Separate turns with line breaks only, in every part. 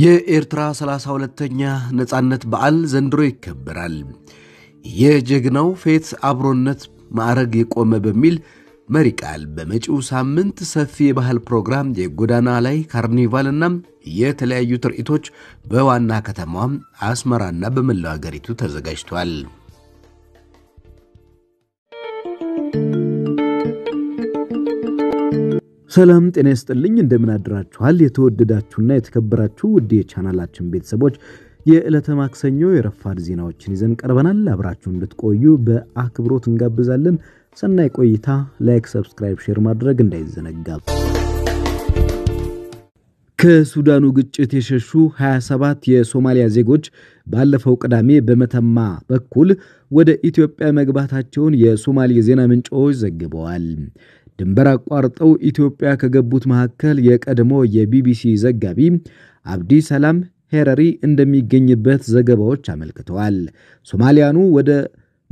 የኤርትራ 32 ተኛ ነፃነት በዓል ዘንድሮ ይከበራል። የጀግናው ፌት አብሮነት ማዕረግ የቆመ በሚል መሪ ቃል በመጪው ሳምንት ሰፊ የባህል ፕሮግራም፣ የጎዳና ላይ ካርኒቫልና የተለያዩ ትርኢቶች በዋና ከተማዋ አስመራና በመላው አገሪቱ ተዘጋጅቷል። ሰላም ጤና ይስጥልኝ። እንደምን አድራችኋል? የተወደዳችሁና የተከበራችሁ ውድ የቻናላችን ቤተሰቦች የዕለተ ማክሰኞ የረፋድ ዜናዎችን ይዘን ቀርበናል። አብራችሁ እንድትቆዩ በአክብሮት እንጋብዛለን። ሰናይ ቆይታ። ላይክ፣ ሰብስክራይብ፣ ሼር ማድረግ እንዳይዘነጋ። ከሱዳኑ ግጭት የሸሹ 27 የሶማሊያ ዜጎች ባለፈው ቅዳሜ በመተማ በኩል ወደ ኢትዮጵያ መግባታቸውን የሶማሌ ዜና ምንጮች ዘግበዋል። ድንበር አቋርጠው ኢትዮጵያ ከገቡት መካከል የቀድሞ የቢቢሲ ዘጋቢ አብዲ ሰላም ሄረሪ እንደሚገኝበት ዘገባዎች አመልክተዋል። ሶማሊያኑ ወደ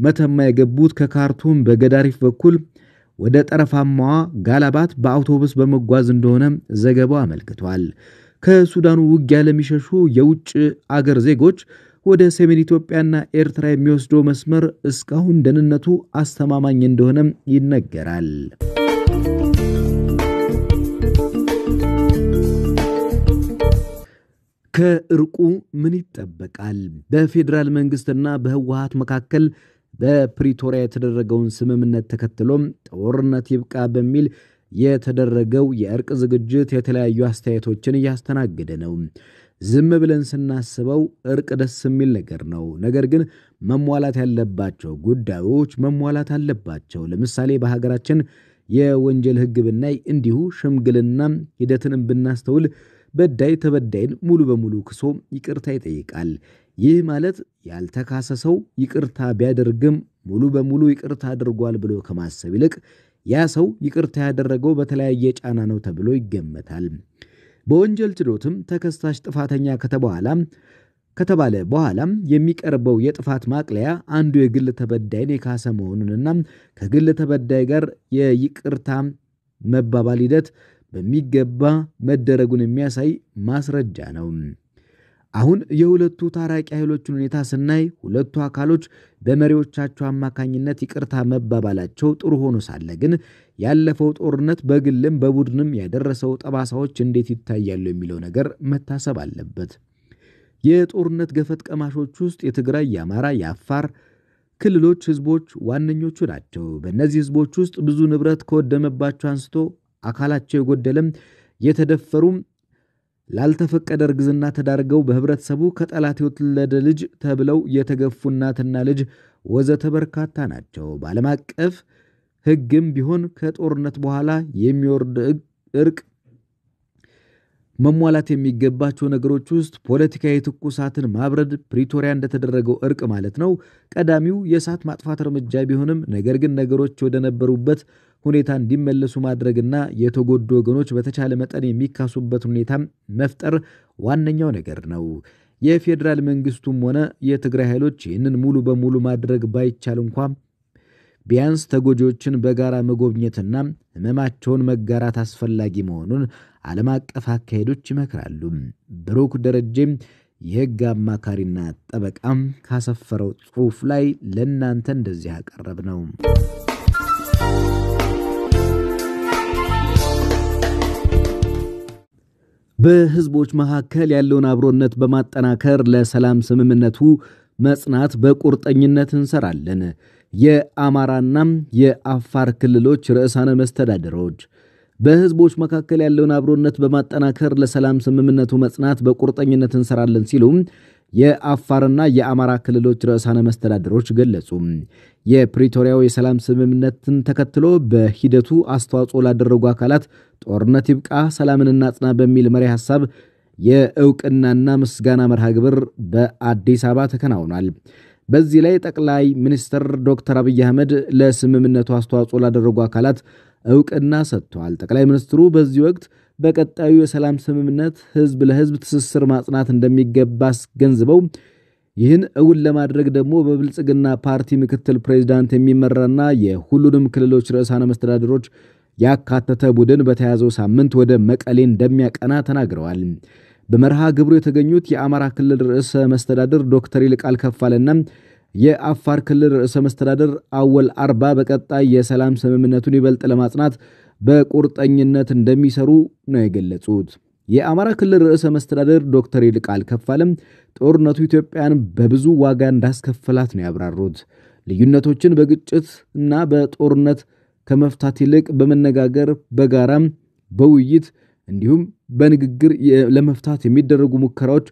መተማ የገቡት ከካርቱም በገዳሪፍ በኩል ወደ ጠረፋማዋ ጋላባት በአውቶቡስ በመጓዝ እንደሆነ ዘገባው አመልክቷል። ከሱዳኑ ውጊያ ለሚሸሹ የውጭ አገር ዜጎች ወደ ሰሜን ኢትዮጵያና ኤርትራ የሚወስደው መስመር እስካሁን ደህንነቱ አስተማማኝ እንደሆነም ይነገራል። ከእርቁ ምን ይጠበቃል? በፌዴራል መንግስትና በህወሀት መካከል በፕሪቶሪያ የተደረገውን ስምምነት ተከትሎም ጦርነት ይብቃ በሚል የተደረገው የእርቅ ዝግጅት የተለያዩ አስተያየቶችን እያስተናገደ ነው። ዝም ብለን ስናስበው እርቅ ደስ የሚል ነገር ነው። ነገር ግን መሟላት ያለባቸው ጉዳዮች መሟላት አለባቸው። ለምሳሌ በሀገራችን የወንጀል ህግ ብናይ እንዲሁ ሽምግልና ሂደትን ብናስተውል በዳይ ተበዳይን ሙሉ በሙሉ ክሶ ይቅርታ ይጠይቃል። ይህ ማለት ያልተካሰሰው ይቅርታ ቢያደርግም ሙሉ በሙሉ ይቅርታ አድርጓል ብሎ ከማሰብ ይልቅ ያ ሰው ይቅርታ ያደረገው በተለያየ ጫና ነው ተብሎ ይገመታል። በወንጀል ችሎትም ተከሳሽ ጥፋተኛ ከተበኋላ ከተባለ በኋላም የሚቀርበው የጥፋት ማቅለያ አንዱ የግል ተበዳይን የካሰ መሆኑንና ከግል ተበዳይ ጋር የይቅርታ መባባል ሂደት በሚገባ መደረጉን የሚያሳይ ማስረጃ ነው። አሁን የሁለቱ ታራቂ ኃይሎችን ሁኔታ ስናይ ሁለቱ አካሎች በመሪዎቻቸው አማካኝነት ይቅርታ መባባላቸው ጥሩ ሆኖ ሳለ ግን ያለፈው ጦርነት በግልም በቡድንም ያደረሰው ጠባሳዎች እንዴት ይታያሉ የሚለው ነገር መታሰብ አለበት። የጦርነት ገፈት ቀማሾች ውስጥ የትግራይ፣ የአማራ፣ የአፋር ክልሎች ህዝቦች ዋነኞቹ ናቸው። በእነዚህ ህዝቦች ውስጥ ብዙ ንብረት ከወደመባቸው አንስቶ አካላቸው የጎደለም የተደፈሩም ላልተፈቀደ እርግዝና ተዳርገው በህብረተሰቡ ከጠላት የተወለደ ልጅ ተብለው የተገፉ እናትና ልጅ ወዘተ በርካታ ናቸው። በዓለም አቀፍ ሕግም ቢሆን ከጦርነት በኋላ የሚወርድ እርቅ መሟላት የሚገባቸው ነገሮች ውስጥ ፖለቲካዊ ትኩሳትን ማብረድ፣ ፕሪቶሪያ እንደተደረገው እርቅ ማለት ነው፣ ቀዳሚው የእሳት ማጥፋት እርምጃ ቢሆንም ነገር ግን ነገሮች ወደነበሩበት ሁኔታ እንዲመለሱ ማድረግና የተጎዱ ወገኖች በተቻለ መጠን የሚካሱበት ሁኔታ መፍጠር ዋነኛው ነገር ነው። የፌዴራል መንግስቱም ሆነ የትግራይ ኃይሎች ይህንን ሙሉ በሙሉ ማድረግ ባይቻል እንኳ ቢያንስ ተጎጂዎችን በጋራ መጎብኘትና ህመማቸውን መጋራት አስፈላጊ መሆኑን ዓለም አቀፍ አካሄዶች ይመክራሉ። ብሩክ ደረጀም የህግ አማካሪና ጠበቃም ካሰፈረው ጽሑፍ ላይ ለእናንተ እንደዚህ ያቀረብ ነው። በህዝቦች መካከል ያለውን አብሮነት በማጠናከር ለሰላም ስምምነቱ መጽናት በቁርጠኝነት እንሰራለን። የአማራና የአፋር ክልሎች ርዕሳነ መስተዳደሮች በህዝቦች መካከል ያለውን አብሮነት በማጠናከር ለሰላም ስምምነቱ መጽናት በቁርጠኝነት እንሰራለን ሲሉ የአፋርና የአማራ ክልሎች ርዕሳነ መስተዳደሮች ገለጹ። የፕሪቶሪያው የሰላም ስምምነትን ተከትሎ በሂደቱ አስተዋጽኦ ላደረጉ አካላት ጦርነት ይብቃ፣ ሰላምን እናጽና በሚል መሪ ሐሳብ የእውቅናና ምስጋና መርሃ ግብር በአዲስ አበባ ተከናውኗል። በዚህ ላይ ጠቅላይ ሚኒስትር ዶክተር አብይ አህመድ ለስምምነቱ አስተዋጽኦ ላደረጉ አካላት እውቅና ሰጥተዋል። ጠቅላይ ሚኒስትሩ በዚህ ወቅት በቀጣዩ የሰላም ስምምነት ህዝብ ለህዝብ ትስስር ማጽናት እንደሚገባ አስገንዝበው ይህን እውን ለማድረግ ደግሞ በብልጽግና ፓርቲ ምክትል ፕሬዚዳንት የሚመራና የሁሉንም ክልሎች ርዕሳነ መስተዳድሮች ያካተተ ቡድን በተያዘው ሳምንት ወደ መቀሌ እንደሚያቀና ተናግረዋል። በመርሃ ግብሩ የተገኙት የአማራ ክልል ርዕሰ መስተዳድር ዶክተር ይልቃል ከፋለና የአፋር ክልል ርዕሰ መስተዳድር አወል አርባ በቀጣይ የሰላም ስምምነቱን ይበልጥ ለማጽናት በቁርጠኝነት እንደሚሰሩ ነው የገለጹት። የአማራ ክልል ርዕሰ መስተዳድር ዶክተር ይልቃል ከፋለም ጦርነቱ ኢትዮጵያን በብዙ ዋጋ እንዳስከፈላት ነው ያብራሩት። ልዩነቶችን በግጭት እና በጦርነት ከመፍታት ይልቅ በመነጋገር በጋራም በውይይት እንዲሁም በንግግር ለመፍታት የሚደረጉ ሙከራዎች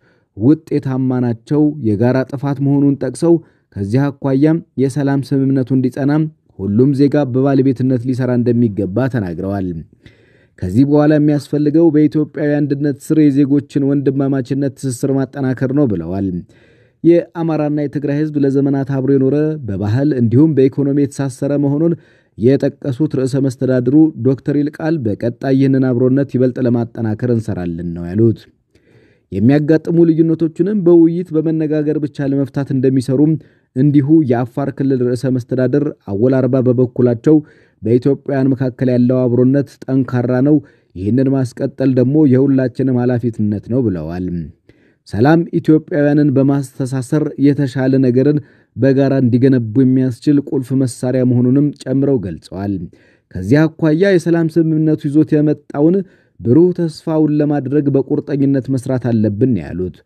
ውጤታማ ናቸው የጋራ ጥፋት መሆኑን ጠቅሰው ከዚህ አኳያም የሰላም ስምምነቱ እንዲጸና ሁሉም ዜጋ በባለቤትነት ሊሰራ እንደሚገባ ተናግረዋል። ከዚህ በኋላ የሚያስፈልገው በኢትዮጵያዊ አንድነት ስር የዜጎችን ወንድማማችነት ትስስር ማጠናከር ነው ብለዋል። የአማራና የትግራይ ህዝብ ለዘመናት አብሮ የኖረ በባህል እንዲሁም በኢኮኖሚ የተሳሰረ መሆኑን የጠቀሱት ርዕሰ መስተዳድሩ ዶክተር ይልቃል በቀጣይ ይህንን አብሮነት ይበልጥ ለማጠናከር እንሰራለን ነው ያሉት። የሚያጋጥሙ ልዩነቶችንም በውይይት በመነጋገር ብቻ ለመፍታት እንደሚሰሩም እንዲሁ የአፋር ክልል ርዕሰ መስተዳድር አወል አርባ በበኩላቸው በኢትዮጵያውያን መካከል ያለው አብሮነት ጠንካራ ነው፣ ይህንን ማስቀጠል ደግሞ የሁላችንም ኃላፊትነት ነው ብለዋል። ሰላም ኢትዮጵያውያንን በማስተሳሰር የተሻለ ነገርን በጋራ እንዲገነቡ የሚያስችል ቁልፍ መሳሪያ መሆኑንም ጨምረው ገልጸዋል። ከዚህ አኳያ የሰላም ስምምነቱ ይዞት የመጣውን ብሩህ ተስፋውን ለማድረግ በቁርጠኝነት መስራት አለብን ያሉት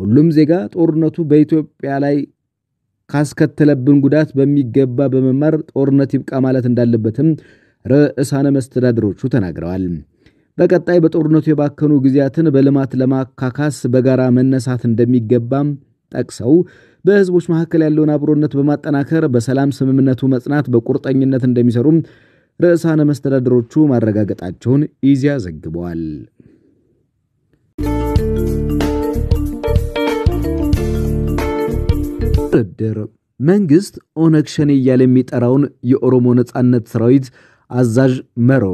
ሁሉም ዜጋ ጦርነቱ በኢትዮጵያ ላይ ካስከተለብን ጉዳት በሚገባ በመማር ጦርነት ይብቃ ማለት እንዳለበትም ርዕሳነ መስተዳድሮቹ ተናግረዋል። በቀጣይ በጦርነቱ የባከኑ ጊዜያትን በልማት ለማካካስ በጋራ መነሳት እንደሚገባም ጠቅሰው በህዝቦች መካከል ያለውን አብሮነት በማጠናከር በሰላም ስምምነቱ መጽናት በቁርጠኝነት እንደሚሰሩም ርዕሳነ መስተዳደሮቹ ማረጋገጣቸውን ኢዚያ ዘግበዋል። ድርድር መንግስት ኦነግ ሸኔ እያለ የሚጠራውን የኦሮሞ ነጻነት ሰራዊት አዛዥ መሮ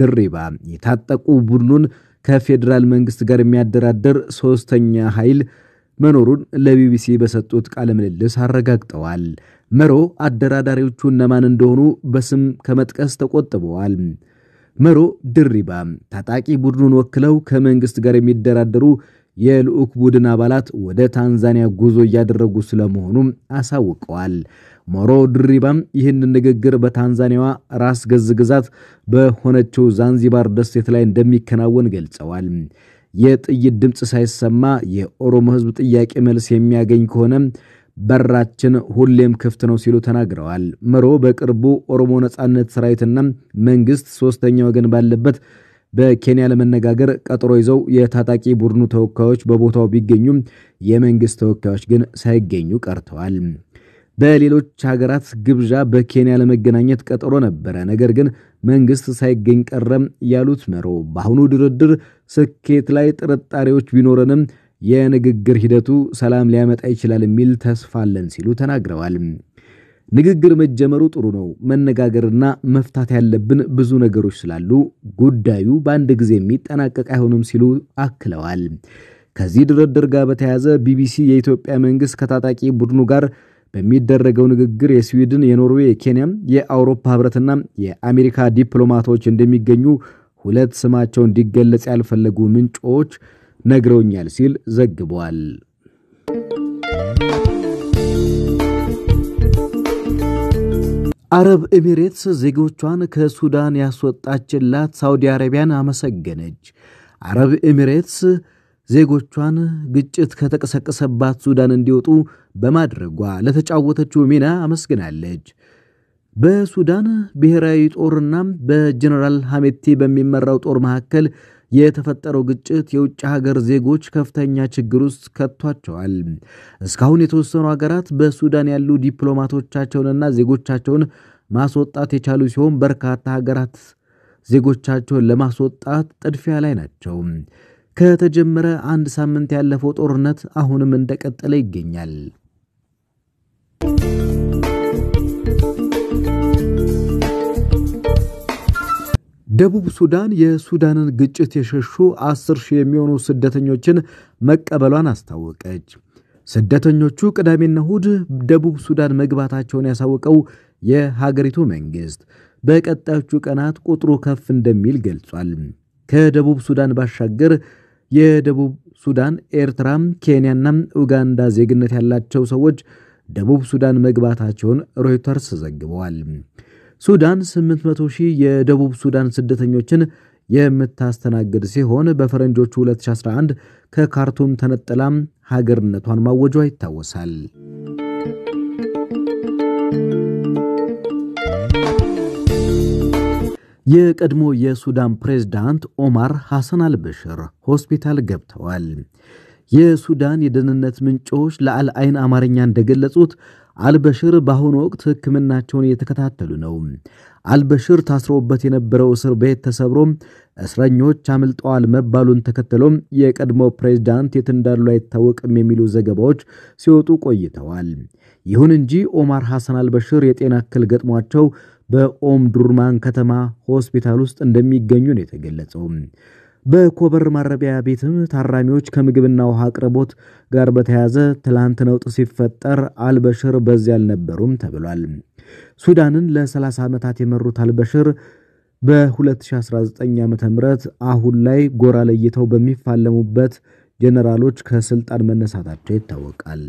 ድሪባ የታጠቁ ቡድኑን ከፌዴራል መንግስት ጋር የሚያደራደር ሶስተኛ ኃይል መኖሩን ለቢቢሲ በሰጡት ቃለ ምልልስ አረጋግጠዋል። መሮ አደራዳሪዎቹ እነማን እንደሆኑ በስም ከመጥቀስ ተቆጥበዋል። መሮ ድሪባ ታጣቂ ቡድኑን ወክለው ከመንግስት ጋር የሚደራደሩ የልዑክ ቡድን አባላት ወደ ታንዛኒያ ጉዞ እያደረጉ ስለመሆኑም አሳውቀዋል። ሞሮ ድሪባም ይህን ንግግር በታንዛኒያዋ ራስ ገዝ ግዛት በሆነችው ዛንዚባር ደሴት ላይ እንደሚከናወን ገልጸዋል። የጥይት ድምፅ ሳይሰማ የኦሮሞ ሕዝብ ጥያቄ መልስ የሚያገኝ ከሆነ በራችን ሁሌም ክፍት ነው ሲሉ ተናግረዋል። መሮ በቅርቡ ኦሮሞ ነጻነት ሰራዊትና መንግስት ሶስተኛ ወገን ባለበት በኬንያ ለመነጋገር ቀጠሮ ይዘው የታጣቂ ቡድኑ ተወካዮች በቦታው ቢገኙም የመንግስት ተወካዮች ግን ሳይገኙ ቀርተዋል። በሌሎች ሀገራት ግብዣ በኬንያ ለመገናኘት ቀጠሮ ነበረ። ነገር ግን መንግስት ሳይገኝ ቀረም ያሉት መሮ በአሁኑ ድርድር ስኬት ላይ ጥርጣሬዎች ቢኖረንም የንግግር ሂደቱ ሰላም ሊያመጣ ይችላል የሚል ተስፋ አለን ሲሉ ተናግረዋል። ንግግር መጀመሩ ጥሩ ነው። መነጋገርና መፍታት ያለብን ብዙ ነገሮች ስላሉ ጉዳዩ በአንድ ጊዜ የሚጠናቀቅ አይሆንም ሲሉ አክለዋል። ከዚህ ድርድር ጋር በተያያዘ ቢቢሲ የኢትዮጵያ መንግስት ከታጣቂ ቡድኑ ጋር በሚደረገው ንግግር የስዊድን፣ የኖርዌይ፣ የኬንያም የአውሮፓ ህብረትና የአሜሪካ ዲፕሎማቶች እንደሚገኙ ሁለት ስማቸው እንዲገለጽ ያልፈለጉ ምንጮች ነግረውኛል ሲል ዘግቧል። አረብ ኤሚሬትስ ዜጎቿን ከሱዳን ያስወጣችላት ሳውዲ አረቢያን አመሰገነች። አረብ ኤሚሬትስ ዜጎቿን ግጭት ከተቀሰቀሰባት ሱዳን እንዲወጡ በማድረጓ ለተጫወተችው ሚና አመስግናለች። በሱዳን ብሔራዊ ጦርና በጀነራል ሐሜቲ በሚመራው ጦር መካከል የተፈጠረው ግጭት የውጭ ሀገር ዜጎች ከፍተኛ ችግር ውስጥ ከቷቸዋል። እስካሁን የተወሰኑ ሀገራት በሱዳን ያሉ ዲፕሎማቶቻቸውንና ዜጎቻቸውን ማስወጣት የቻሉ ሲሆን በርካታ ሀገራት ዜጎቻቸውን ለማስወጣት ጥድፊያ ላይ ናቸው። ከተጀመረ አንድ ሳምንት ያለፈው ጦርነት አሁንም እንደቀጠለ ይገኛል። ደቡብ ሱዳን የሱዳንን ግጭት የሸሹ አስር ሺህ የሚሆኑ ስደተኞችን መቀበሏን አስታወቀች። ስደተኞቹ ቅዳሜና እሁድ ደቡብ ሱዳን መግባታቸውን ያሳወቀው የሀገሪቱ መንግሥት በቀጣዮቹ ቀናት ቁጥሩ ከፍ እንደሚል ገልጿል። ከደቡብ ሱዳን ባሻገር የደቡብ ሱዳን፣ ኤርትራ፣ ኬንያና ኡጋንዳ ዜግነት ያላቸው ሰዎች ደቡብ ሱዳን መግባታቸውን ሮይተርስ ዘግበዋል። ሱዳን 800 ሺህ የደቡብ ሱዳን ስደተኞችን የምታስተናግድ ሲሆን በፈረንጆቹ 2011 ከካርቱም ተነጥላ ሀገርነቷን ማወጇ ይታወሳል። የቀድሞ የሱዳን ፕሬዝዳንት ኦማር ሐሰን አልበሽር ሆስፒታል ገብተዋል። የሱዳን የደህንነት ምንጮች ለአልአይን አማርኛ እንደገለጹት አልበሽር በአሁኑ ወቅት ሕክምናቸውን እየተከታተሉ ነው። አልበሽር ታስሮበት የነበረው እስር ቤት ተሰብሮ እስረኞች አምልጠዋል መባሉን ተከትሎም የቀድሞ ፕሬዝዳንት የት እንዳሉ አይታወቅም የሚሉ ዘገባዎች ሲወጡ ቆይተዋል። ይሁን እንጂ ኦማር ሐሰን አልበሽር የጤና እክል ገጥሟቸው በኦም ዱርማን ከተማ ሆስፒታል ውስጥ እንደሚገኙ ነው የተገለጸው። በኮበር ማረቢያ ቤትም ታራሚዎች ከምግብና ውሃ አቅርቦት ጋር በተያያዘ ትላንት ነውጥ ሲፈጠር አልበሽር በዚያ አልነበሩም ተብሏል። ሱዳንን ለ30 ዓመታት የመሩት አልበሽር በ2019 ዓ ም አሁን ላይ ጎራ ለይተው በሚፋለሙበት ጀነራሎች ከስልጣን መነሳታቸው ይታወቃል።